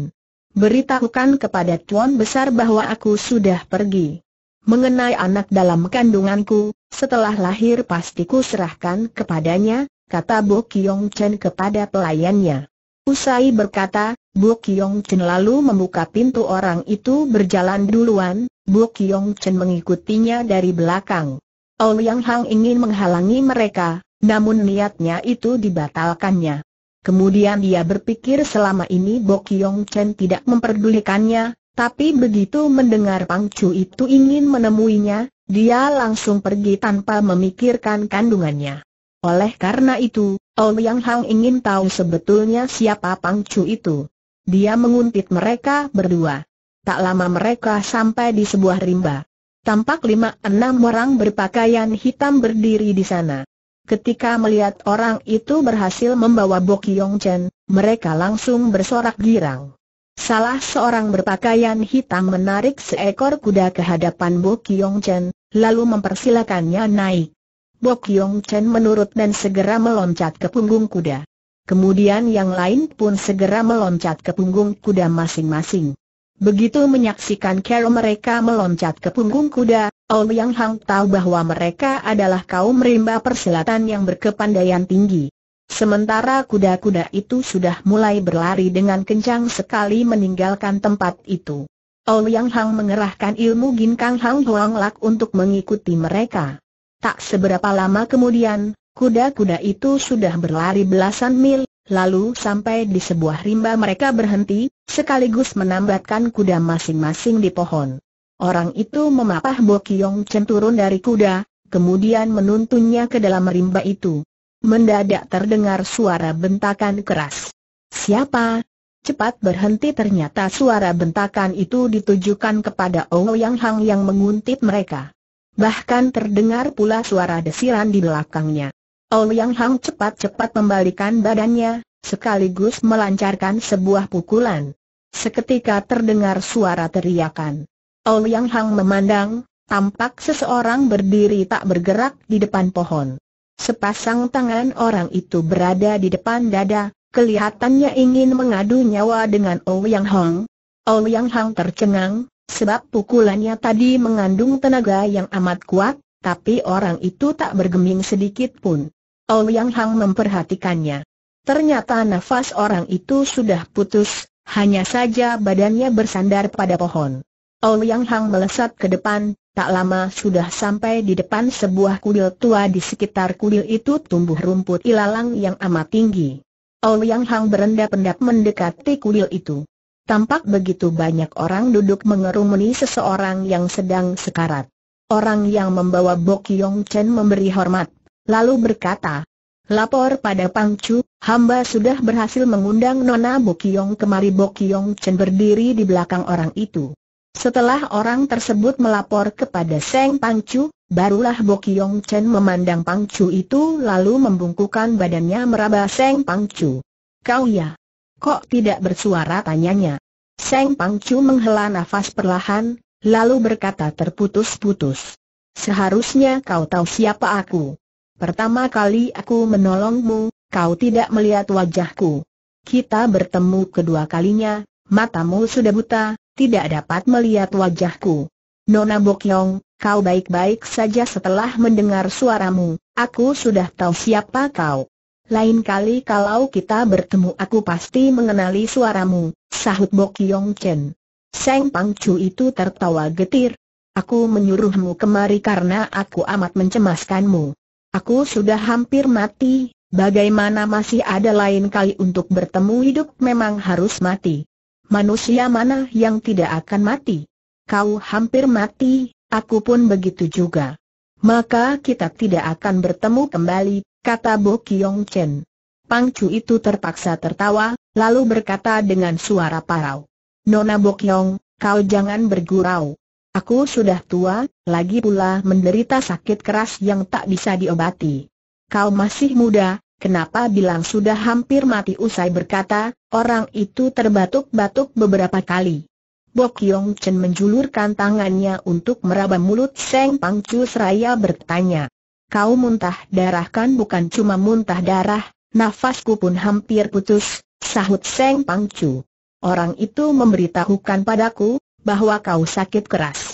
Beritahukan kepada Tuan Besar bahwa aku sudah pergi. Mengenai anak dalam kandunganku, setelah lahir pastiku serahkan kepadanya, kata Bo Yong Chen kepada pelayannya. Usai berkata, Bu Kiong Chen lalu membuka pintu orang itu berjalan duluan, Bu Kiong Chen mengikutinya dari belakang. Ouyang Hang ingin menghalangi mereka, namun niatnya itu dibatalkannya. Kemudian dia berpikir selama ini Bu Kiong Chen tidak memperdulikannya, tapi begitu mendengar Pang Chu itu ingin menemuinya, dia langsung pergi tanpa memikirkan kandungannya. Oleh karena itu, Ouyang Hang ingin tahu sebetulnya siapa Pang Chu itu. Dia menguntit mereka berdua. Tak lama mereka sampai di sebuah rimba. Tampak lima enam orang berpakaian hitam berdiri di sana. Ketika melihat orang itu berhasil membawa Bok Yong Chen, mereka langsung bersorak girang. Salah seorang berpakaian hitam menarik seekor kuda ke hadapan Bok Yong Chen, lalu mempersilakannya naik. Bok Yong Chen menurut dan segera meloncat ke punggung kuda. Kemudian yang lain pun segera meloncat ke punggung kuda masing-masing. Begitu menyaksikan cara mereka meloncat ke punggung kuda, Ouyang Yang Hang tahu bahwa mereka adalah kaum rimba perselatan yang berkepandaian tinggi. Sementara kuda-kuda itu sudah mulai berlari dengan kencang sekali meninggalkan tempat itu. Ouyang Yang Hang mengerahkan ilmu Ginkang Hang Huang Lak untuk mengikuti mereka. Tak seberapa lama kemudian, Kuda-kuda itu sudah berlari belasan mil, lalu sampai di sebuah rimba mereka berhenti, sekaligus menambatkan kuda masing-masing di pohon. Orang itu memapah Bokyong Chen turun dari kuda, kemudian menuntunnya ke dalam rimba itu. Mendadak terdengar suara bentakan keras. Siapa? Cepat berhenti ternyata suara bentakan itu ditujukan kepada Ouyang Hang yang menguntit mereka. Bahkan terdengar pula suara desiran di belakangnya. Ouyang Hang cepat-cepat membalikan badannya, sekaligus melancarkan sebuah pukulan. Seketika terdengar suara teriakan. Ouyang Hang memandang, tampak seseorang berdiri tak bergerak di depan pohon. Sepasang tangan orang itu berada di depan dada, kelihatannya ingin mengadu nyawa dengan Ouyang Hang. Ouyang Hang tercengang, sebab pukulannya tadi mengandung tenaga yang amat kuat, tapi orang itu tak bergeming sedikit pun. Ouyang Hang memperhatikannya. Ternyata nafas orang itu sudah putus, hanya saja badannya bersandar pada pohon. Ouyang Hang melesat ke depan, tak lama sudah sampai di depan sebuah kuil tua di sekitar kuil itu tumbuh rumput ilalang yang amat tinggi. Ouyang Hang berendap-endap mendekati kuil itu. Tampak begitu banyak orang duduk mengerumuni seseorang yang sedang sekarat. Orang yang membawa Bok Yong Chen memberi hormat lalu berkata, Lapor pada Pangcu, hamba sudah berhasil mengundang Nona Bokiong kemari Bokiong Chen berdiri di belakang orang itu. Setelah orang tersebut melapor kepada Seng Pangcu, barulah Bokiong Chen memandang Pangcu itu lalu membungkukan badannya meraba Seng Pangcu. Kau ya? Kok tidak bersuara tanyanya? Seng Pangcu menghela nafas perlahan, lalu berkata terputus-putus. Seharusnya kau tahu siapa aku. Pertama kali aku menolongmu, kau tidak melihat wajahku. Kita bertemu kedua kalinya, matamu sudah buta, tidak dapat melihat wajahku. Nona Bokyong, kau baik-baik saja setelah mendengar suaramu, aku sudah tahu siapa kau. Lain kali kalau kita bertemu aku pasti mengenali suaramu, sahut Bokyong Chen. Seng Pangcu itu tertawa getir. Aku menyuruhmu kemari karena aku amat mencemaskanmu. Aku sudah hampir mati, bagaimana masih ada lain kali untuk bertemu hidup memang harus mati. Manusia mana yang tidak akan mati? Kau hampir mati, aku pun begitu juga. Maka kita tidak akan bertemu kembali, kata Bo Kiong Chen. Pang Chu itu terpaksa tertawa, lalu berkata dengan suara parau. Nona Bo Kiong, kau jangan bergurau. Aku sudah tua, lagi pula menderita sakit keras yang tak bisa diobati. Kau masih muda, kenapa bilang sudah hampir mati usai berkata, orang itu terbatuk-batuk beberapa kali. Bok Yong Chen menjulurkan tangannya untuk meraba mulut Seng Pangcu seraya bertanya. Kau muntah darah kan bukan cuma muntah darah, nafasku pun hampir putus, sahut Seng Pangcu. Orang itu memberitahukan padaku, bahwa kau sakit keras.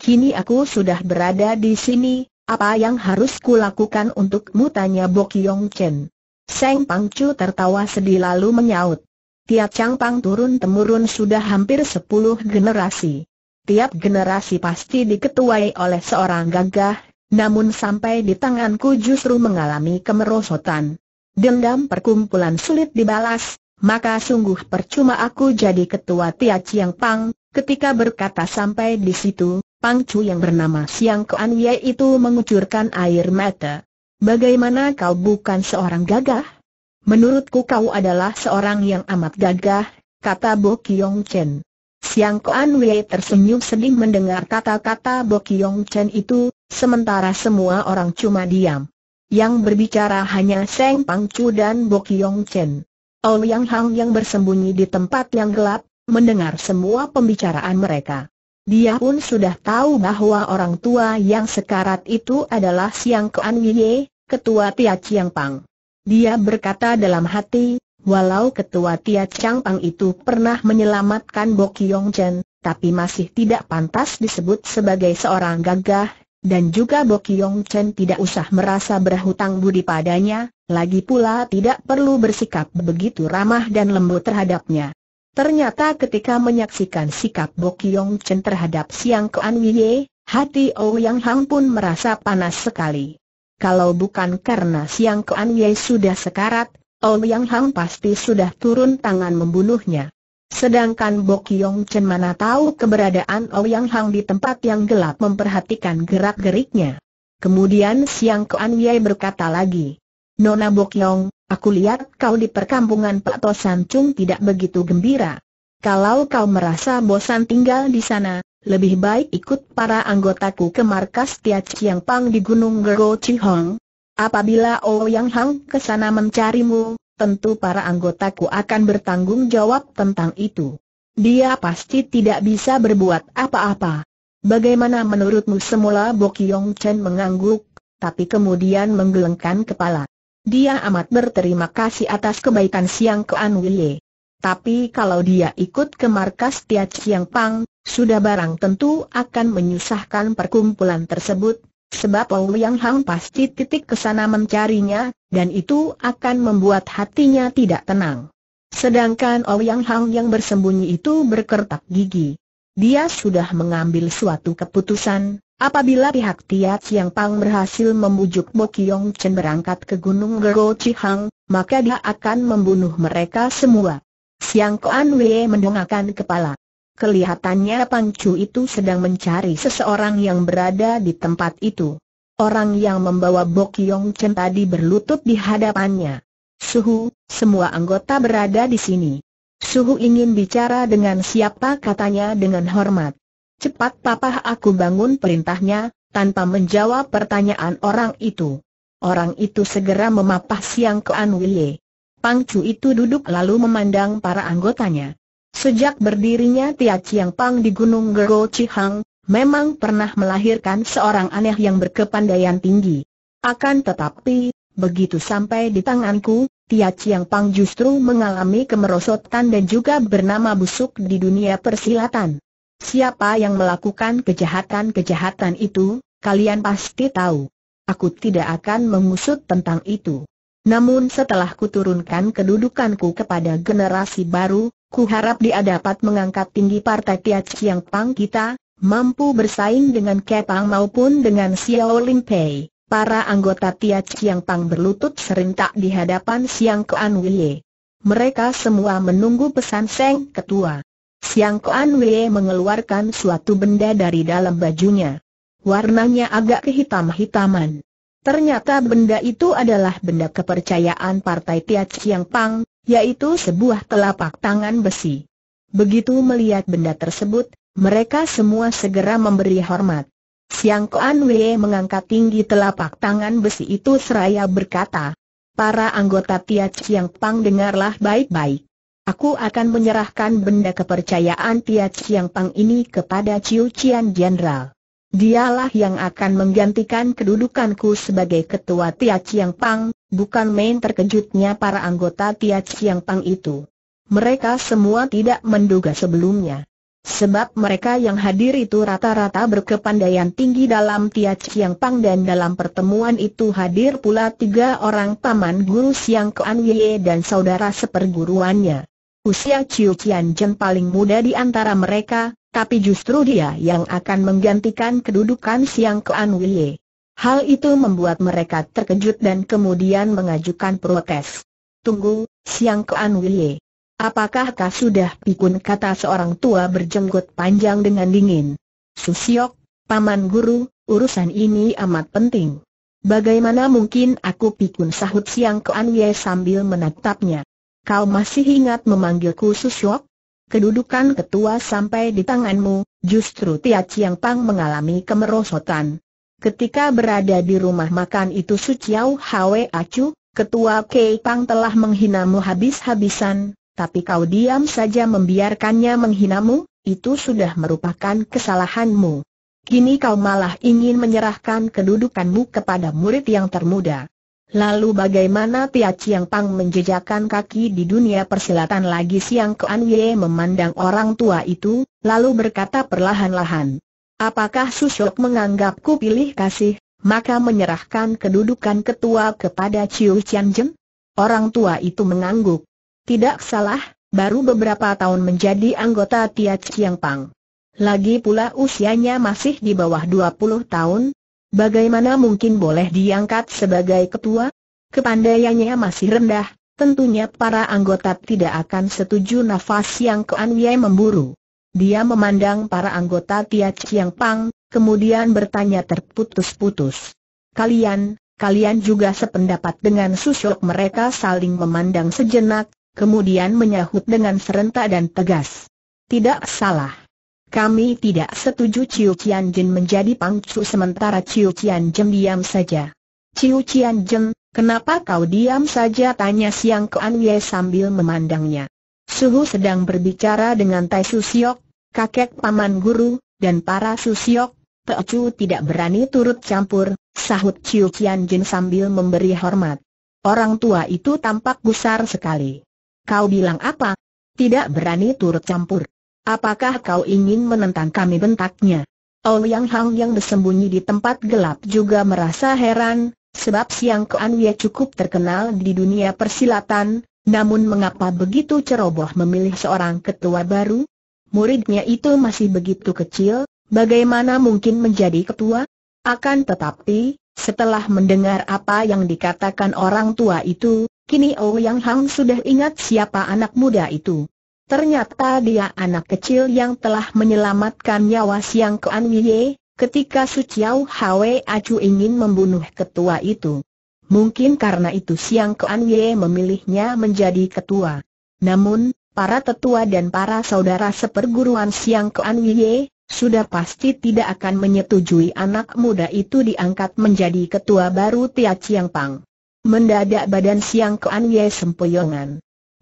Kini aku sudah berada di sini, apa yang harus kulakukan untuk tanya Bok Yong Chen. Seng Pang Chu tertawa sedih lalu menyaut. Tiap Chang Pang turun-temurun sudah hampir sepuluh generasi. Tiap generasi pasti diketuai oleh seorang gagah, namun sampai di tanganku justru mengalami kemerosotan. Dendam perkumpulan sulit dibalas, maka sungguh percuma aku jadi ketua Tia Chiang Pang, ketika berkata sampai di situ, Pang Chu yang bernama Siang Kuan Ye itu mengucurkan air mata. Bagaimana kau bukan seorang gagah? Menurutku kau adalah seorang yang amat gagah, kata Bo Kiong Chen. Siang Kuan Wei tersenyum sedih mendengar kata-kata Bo Kiong Chen itu, sementara semua orang cuma diam. Yang berbicara hanya Seng Chu dan Bo Kiong Chen. Yang Hang yang bersembunyi di tempat yang gelap, mendengar semua pembicaraan mereka. Dia pun sudah tahu bahwa orang tua yang sekarat itu adalah Siang Kuan Wie, ketua Tia Chiang Pang. Dia berkata dalam hati, walau ketua Tia Chiang Pang itu pernah menyelamatkan Bo Kiong Chen, tapi masih tidak pantas disebut sebagai seorang gagah, dan juga Bo Kiong Chen tidak usah merasa berhutang budi padanya, lagi pula tidak perlu bersikap begitu ramah dan lembut terhadapnya. Ternyata ketika menyaksikan sikap Bokyong Yong Chen terhadap Siang Kuan Wei, hati Ouyang oh Hang pun merasa panas sekali. Kalau bukan karena Siang Kuan Wei sudah sekarat, Ouyang oh Hang pasti sudah turun tangan membunuhnya. Sedangkan Bokyong Yong Chen mana tahu keberadaan Ouyang oh Hang di tempat yang gelap memperhatikan gerak-geriknya. Kemudian Siang Kuan Wei berkata lagi, Nona Bokyong, Aku lihat kau di perkampungan Pak Tosan Chung tidak begitu gembira. Kalau kau merasa bosan tinggal di sana, lebih baik ikut para anggotaku ke markas Tia Chiang Pang di Gunung Gero Chihong. Apabila Ouyang oh Hang ke sana mencarimu, tentu para anggotaku akan bertanggung jawab tentang itu. Dia pasti tidak bisa berbuat apa-apa. Bagaimana menurutmu semula Bo Bokyong Chen mengangguk, tapi kemudian menggelengkan kepala. Dia amat berterima kasih atas kebaikan Siang ke An Wille. Tapi kalau dia ikut ke markas Tia Chiang Pang, sudah barang tentu akan menyusahkan perkumpulan tersebut, sebab Ouyang Hang pasti titik ke sana mencarinya, dan itu akan membuat hatinya tidak tenang. Sedangkan Ouyang Hang yang bersembunyi itu berkertak gigi. Dia sudah mengambil suatu keputusan, Apabila pihak Tiat Siang Pang berhasil membujuk Bo Kiong Chen berangkat ke Gunung Gero Cihang, maka dia akan membunuh mereka semua. Siang Koan Wei mendongakkan kepala. Kelihatannya Pang Chu itu sedang mencari seseorang yang berada di tempat itu. Orang yang membawa Bo Kiong Chen tadi berlutut di hadapannya. Suhu, semua anggota berada di sini. Suhu ingin bicara dengan siapa katanya dengan hormat. Cepat papa aku bangun perintahnya, tanpa menjawab pertanyaan orang itu. Orang itu segera memapah siang ke An Wille. Pang Chu itu duduk lalu memandang para anggotanya. Sejak berdirinya Tia Chiang Pang di Gunung Gergo Cihang, memang pernah melahirkan seorang aneh yang berkepandaian tinggi. Akan tetapi, begitu sampai di tanganku, Tia Chiang Pang justru mengalami kemerosotan dan juga bernama busuk di dunia persilatan. Siapa yang melakukan kejahatan-kejahatan itu, kalian pasti tahu. Aku tidak akan mengusut tentang itu. Namun setelah kuturunkan kedudukanku kepada generasi baru, ku harap dia dapat mengangkat tinggi partai Tiat Siang Pang kita, mampu bersaing dengan Kepang maupun dengan Xiao Lim Pei. Para anggota Tiat Siang Pang berlutut serentak di hadapan Siang Kuan Wei. Mereka semua menunggu pesan Seng Ketua. Siang Kuan Wei mengeluarkan suatu benda dari dalam bajunya. Warnanya agak kehitam-hitaman. Ternyata benda itu adalah benda kepercayaan Partai Tia Chiang Pang, yaitu sebuah telapak tangan besi. Begitu melihat benda tersebut, mereka semua segera memberi hormat. Siang Kuan Wei mengangkat tinggi telapak tangan besi itu seraya berkata, Para anggota Tia Chiang Pang dengarlah baik-baik. Aku akan menyerahkan benda kepercayaan Tia Chiang Pang ini kepada Ciu Cian Jenderal. Dialah yang akan menggantikan kedudukanku sebagai ketua Tia Chiang Pang, bukan main terkejutnya para anggota Tia Chiang Pang itu. Mereka semua tidak menduga sebelumnya. Sebab mereka yang hadir itu rata-rata berkepandaian tinggi dalam Tia Chiang Pang dan dalam pertemuan itu hadir pula tiga orang paman guru Siang Kuan Ye dan saudara seperguruannya. Usia Chiu Kian Chen paling muda di antara mereka, tapi justru dia yang akan menggantikan kedudukan Siang An Wei. Hal itu membuat mereka terkejut dan kemudian mengajukan protes. Tunggu, Siang An Wei. Apakah kau sudah pikun kata seorang tua berjenggot panjang dengan dingin? Susiok, paman guru, urusan ini amat penting. Bagaimana mungkin aku pikun sahut Siang An Wei sambil menatapnya? Kau masih ingat memanggilku Susyok? Kedudukan ketua sampai di tanganmu, justru Tia Chiang Pang mengalami kemerosotan. Ketika berada di rumah makan itu Su Chiao Hwe Acu, ketua Kei Pang telah menghinamu habis-habisan, tapi kau diam saja membiarkannya menghinamu, itu sudah merupakan kesalahanmu. Kini kau malah ingin menyerahkan kedudukanmu kepada murid yang termuda. Lalu bagaimana Pia Chiang Pang menjejakkan kaki di dunia persilatan lagi Siang Kuan Ye memandang orang tua itu, lalu berkata perlahan-lahan. Apakah Susok menganggapku pilih kasih, maka menyerahkan kedudukan ketua kepada Chiu Chiang Jem? Orang tua itu mengangguk. Tidak salah, baru beberapa tahun menjadi anggota Tia Chiang Pang. Lagi pula usianya masih di bawah 20 tahun, Bagaimana mungkin boleh diangkat sebagai ketua? Kepandaiannya masih rendah, tentunya para anggota tidak akan setuju nafas yang Kuan memburu. Dia memandang para anggota Tia Chiang Pang, kemudian bertanya terputus-putus. Kalian, kalian juga sependapat dengan susuk mereka saling memandang sejenak, kemudian menyahut dengan serentak dan tegas. Tidak salah. Kami tidak setuju Ciu Cian Jin menjadi pangcu sementara Ciu Cian Jin diam saja. Ciu Cian Jin, kenapa kau diam saja? Tanya Siang Kuan Ye sambil memandangnya. Suhu sedang berbicara dengan Tai Susiok, kakek paman guru, dan para Susiok, Teocu tidak berani turut campur, sahut Ciu Cian Jin sambil memberi hormat. Orang tua itu tampak gusar sekali. Kau bilang apa? Tidak berani turut campur. Apakah kau ingin menentang kami bentaknya? Yang Hang yang bersembunyi di tempat gelap juga merasa heran, sebab Siang Kuan Wia cukup terkenal di dunia persilatan, namun mengapa begitu ceroboh memilih seorang ketua baru? Muridnya itu masih begitu kecil, bagaimana mungkin menjadi ketua? Akan tetapi, setelah mendengar apa yang dikatakan orang tua itu, kini Yang Hang sudah ingat siapa anak muda itu. Ternyata dia anak kecil yang telah menyelamatkan nyawa Siang Kuan ketika Su Chiao Hwe Acu ingin membunuh ketua itu. Mungkin karena itu Siang Kuan memilihnya menjadi ketua. Namun, para tetua dan para saudara seperguruan Siang Kuan sudah pasti tidak akan menyetujui anak muda itu diangkat menjadi ketua baru Tia Chiang Pang. Mendadak badan Siang Kuan sempoyongan.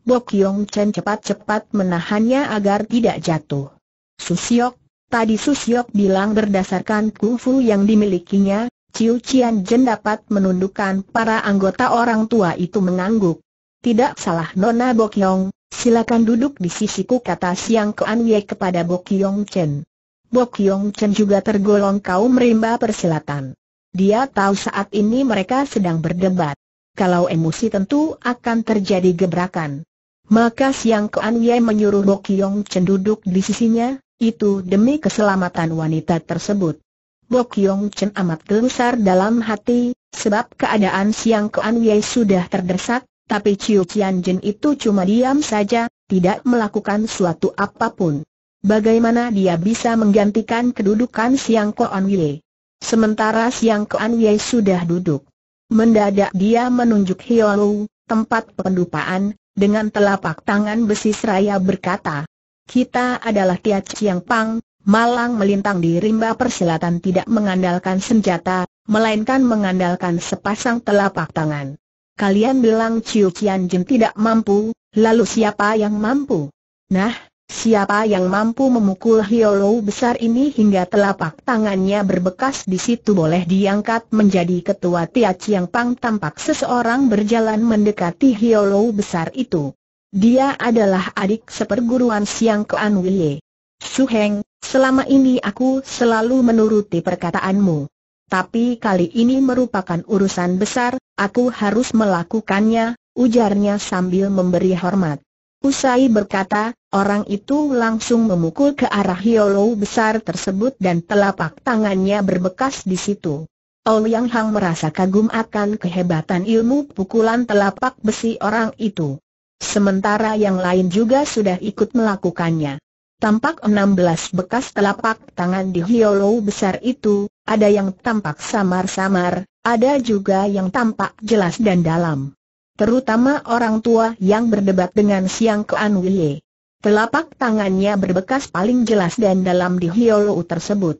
Bok Yong Chen cepat-cepat menahannya agar tidak jatuh. Susiok, tadi Susiok bilang berdasarkan kungfu yang dimilikinya, Ciu Cian Jen dapat menundukkan para anggota orang tua itu mengangguk. Tidak salah Nona Bok Yong, silakan duduk di sisiku kata Siang Kuan Ye kepada Bok Yong Chen. Bok Yong Chen juga tergolong kaum rimba persilatan. Dia tahu saat ini mereka sedang berdebat. Kalau emosi tentu akan terjadi gebrakan. Maka Siang Kuan Ye menyuruh Bo Kiong Chen duduk di sisinya, itu demi keselamatan wanita tersebut. Bo Kiong Chen amat gelisah dalam hati, sebab keadaan Siang Kuan Ye sudah terdesak, tapi Chiu Qian Jin itu cuma diam saja, tidak melakukan suatu apapun. Bagaimana dia bisa menggantikan kedudukan Siang Kuan Ye? Sementara Siang Kuan Ye sudah duduk. Mendadak dia menunjuk Hiolu, tempat pendupaan, dengan telapak tangan besi seraya berkata, kita adalah Tia Chiang Pang, malang melintang di rimba persilatan tidak mengandalkan senjata, melainkan mengandalkan sepasang telapak tangan. Kalian bilang Ciu Qian Jin tidak mampu, lalu siapa yang mampu? Nah, Siapa yang mampu memukul hiolou besar ini hingga telapak tangannya berbekas di situ boleh diangkat menjadi ketua Tia Chiang Pang tampak seseorang berjalan mendekati hiolou besar itu. Dia adalah adik seperguruan Siang Kean Su Heng, selama ini aku selalu menuruti perkataanmu. Tapi kali ini merupakan urusan besar, aku harus melakukannya, ujarnya sambil memberi hormat. Usai berkata, Orang itu langsung memukul ke arah hiolou besar tersebut dan telapak tangannya berbekas di situ. Ouyang Hang merasa kagum akan kehebatan ilmu pukulan telapak besi orang itu. Sementara yang lain juga sudah ikut melakukannya. Tampak 16 bekas telapak tangan di hiolou besar itu, ada yang tampak samar-samar, ada juga yang tampak jelas dan dalam. Terutama orang tua yang berdebat dengan Siang Kean Wille. Telapak tangannya berbekas paling jelas dan dalam di Hiolu tersebut.